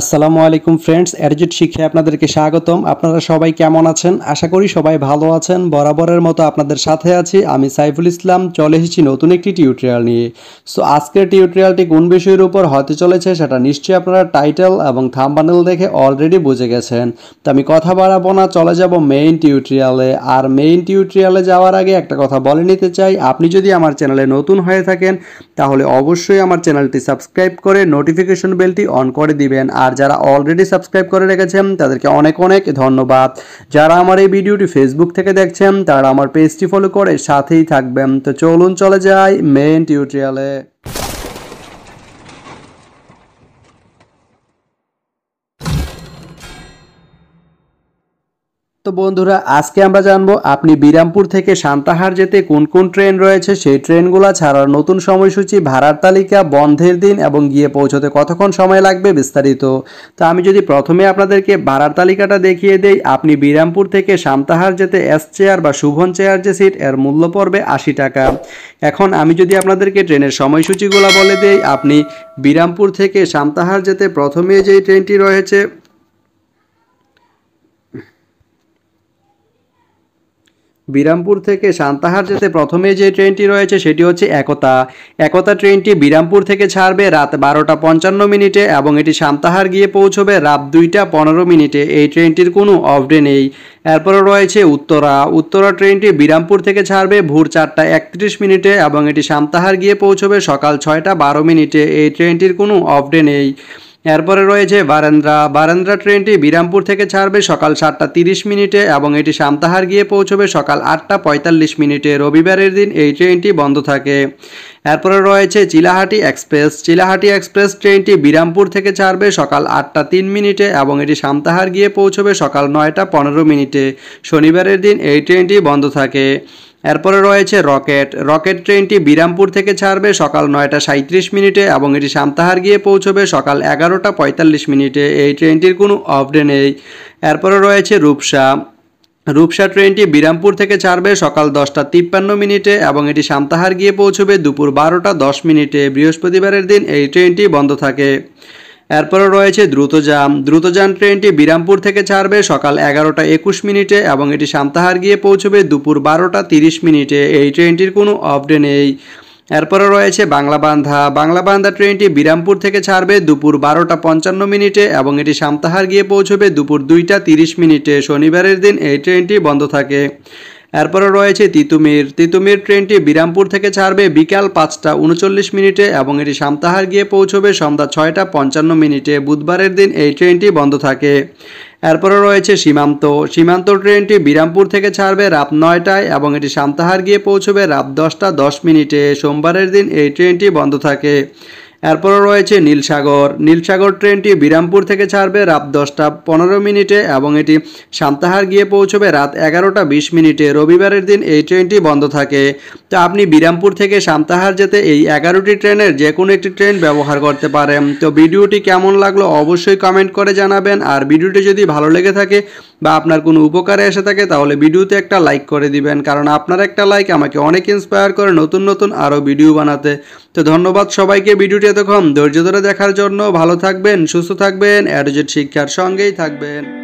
আসসালামু আলাইকুম ফ্রেন্ডস অ্যারজিট শিক্ষায় আপনাদেরকে স্বাগতম আপনারা সবাই কেমন আছেন আশা করি সবাই ভালো আছেন বরাবরের মতো আপনাদের সাথে আছি আমি সাইফুল ইসলাম চলে এসেছি নতুন একটি টিউটোরিয়াল নিয়ে সো আজকের টিউটোরিয়ালটি কোন বিষয়ের উপর হতে চলেছে সেটা নিশ্চয়ই আপনারা টাইটেল এবং থাম্বানেল দেখে অলরেডি বুঝে গেছেন তো আমি কথা বাড়াবো না চলে যাব মেইন টিউটোরিয়ালে আর মেইন টিউটোরিয়ালে যাওয়ার আগে একটা কথা বলে নিতে চাই আপনি যদি আমার চ্যানেলে নতুন হয়ে থাকেন তাহলে অবশ্যই আমার চ্যানেলটি সাবস্ক্রাইব করে নোটিফিকেশন বেলটি অন করে দিবেন আর আর যারা অলরেডি সাবস্ক্রাইব করে রেখেছেন তাদেরকে অনেক অনেক ধন্যবাদ যারা আমার এই ভিডিওটি ফেসবুক থেকে দেখছেন তারা আমার পেজটি ফলো করে সাথেই থাকবেন তো চলুন চলে যাই মেন টিউটোরিয়ালে তো বন্ধুরা আজকে আমরা জানবো আপনি বিরামপুর থেকে সান্তাহার যেতে কোন কোন ট্রেন রয়েছে সেই ট্রেনগুলো ছাড়ার নতুন সময়সূচি ভাড়ার তালিকা বন্ধের দিন এবং গিয়ে পৌঁছতে কতক্ষণ সময় লাগবে বিস্তারিত তো আমি যদি প্রথমে আপনাদেরকে ভাড়ার তালিকাটা দেখিয়ে দেই আপনি বিরামপুর থেকে সান্তাহার যেতে এস চেয়ার বা শুভন চেয়ার যে সিট এর মূল্য পড়বে আশি টাকা এখন আমি যদি আপনাদেরকে ট্রেনের সময়সূচিগুলো বলে দেই আপনি বিরামপুর থেকে সান্তাহার যেতে প্রথমে যেই ট্রেনটি রয়েছে বিরামপুর থেকে সান্তাহার যেতে প্রথমে যে ট্রেনটি রয়েছে সেটি হচ্ছে একতা একতা ট্রেনটি বিরামপুর থেকে ছাড়বে রাত বারোটা পঞ্চান্ন মিনিটে এবং এটি সান্তাহার গিয়ে পৌঁছবে রাত দুইটা পনেরো মিনিটে এই ট্রেনটির কোনো অফডে নেই এরপরে রয়েছে উত্তরা উত্তরা ট্রেনটি বিরামপুর থেকে ছাড়বে ভোর চারটা একত্রিশ মিনিটে এবং এটি সান্তাহার গিয়ে পৌঁছবে সকাল ছয়টা বারো মিনিটে এই ট্রেনটির কোনো অফডে নেই এরপরে রয়েছে বারান্দ্রা বারান্দ্রা ট্রেনটি বিরামপুর থেকে ছাড়বে সকাল সাতটা তিরিশ মিনিটে এবং এটি সামতাহার গিয়ে পৌঁছবে সকাল আটটা পঁয়তাল্লিশ মিনিটে রবিবারের দিন এই ট্রেনটি বন্ধ থাকে এরপরে রয়েছে চিলাহাটি এক্সপ্রেস চিলাহাটি এক্সপ্রেস ট্রেনটি বিরামপুর থেকে ছাড়বে সকাল আটটা তিন মিনিটে এবং এটি সামতাহার গিয়ে পৌঁছবে সকাল নয়টা পনেরো মিনিটে শনিবারের দিন এই ট্রেনটি বন্ধ থাকে এরপরে রয়েছে রকেট রকেট ট্রেনটি বিরামপুর থেকে ছাড়বে সকাল নয়টা সাঁত্রিশ মিনিটে এবং এটি সামতাহার গিয়ে পৌঁছবে সকাল এগারোটা পঁয়তাল্লিশ মিনিটে এই ট্রেনটির কোনো অফডে নেই এরপরে রয়েছে রূপসা রূপসা ট্রেনটি বিরামপুর থেকে ছাড়বে সকাল দশটা তিপ্পান্ন মিনিটে এবং এটি সামতাহার গিয়ে পৌঁছবে দুপুর বারোটা দশ মিনিটে বৃহস্পতিবারের দিন এই ট্রেনটি বন্ধ থাকে এরপরে রয়েছে দ্রুতযান দ্রুতযান ট্রেনটি বিরামপুর থেকে ছাড়বে সকাল এগারোটা একুশ মিনিটে এবং এটি সামতাহার গিয়ে পৌঁছবে দুপুর বারোটা তিরিশ মিনিটে এই ট্রেনটির কোনো অফডে নেই এরপরে রয়েছে বাংলাবান্ধা বাংলাবান্ধা ট্রেনটি বিরামপুর থেকে ছাড়বে দুপুর বারোটা পঞ্চান্ন মিনিটে এবং এটি সামতাহার গিয়ে পৌঁছবে দুপুর দুইটা তিরিশ মিনিটে শনিবারের দিন এই ট্রেনটি বন্ধ থাকে এরপরে রয়েছে তিতুমির তিতুমির ট্রেনটি বিরামপুর থেকে ছাড়বে বিকাল পাঁচটা উনচল্লিশ মিনিটে এবং এটি সামতাহার গিয়ে পৌঁছবে সন্ধ্যা ছয়টা পঞ্চান্ন মিনিটে বুধবারের দিন এই ট্রেনটি বন্ধ থাকে এরপরে রয়েছে সীমান্ত সীমান্ত ট্রেনটি বিরামপুর থেকে ছাড়বে রাত নয়টায় এবং এটি সামতাহার গিয়ে পৌঁছবে রাত দশটা দশ মিনিটে সোমবারের দিন এই ট্রেনটি বন্ধ থাকে এরপর রয়েছে নীলসাগর নীলসাগর ট্রেনটি বিরামপুর থেকে ছাড়বে রাত দশটা পনেরো মিনিটে এবং এটি সান্তাহার গিয়ে পৌঁছবে রাত এগারোটা বিশ মিনিটে রবিবারের দিন এই ট্রেনটি বন্ধ থাকে তো আপনি বিরামপুর থেকে সান্তাহার যেতে এই এগারোটি ট্রেনের যে কোনো একটি ট্রেন ব্যবহার করতে পারেন তো ভিডিওটি কেমন লাগলো অবশ্যই কমেন্ট করে জানাবেন আর ভিডিওটি যদি ভালো লেগে থাকে বা আপনার কোনো উপকারে এসে থাকে তাহলে ভিডিওতে একটা লাইক করে দিবেন কারণ আপনার একটা লাইক আমাকে অনেক ইন্সপায়ার করে নতুন নতুন আরও ভিডিও বানাতে তো ধন্যবাদ সবাইকে ভিডিওটি এতক্ষণ ধৈর্য ধরে দেখার জন্য ভালো থাকবেন সুস্থ থাকবেন অ্যাডোজেট শিক্ষার সঙ্গেই থাকবেন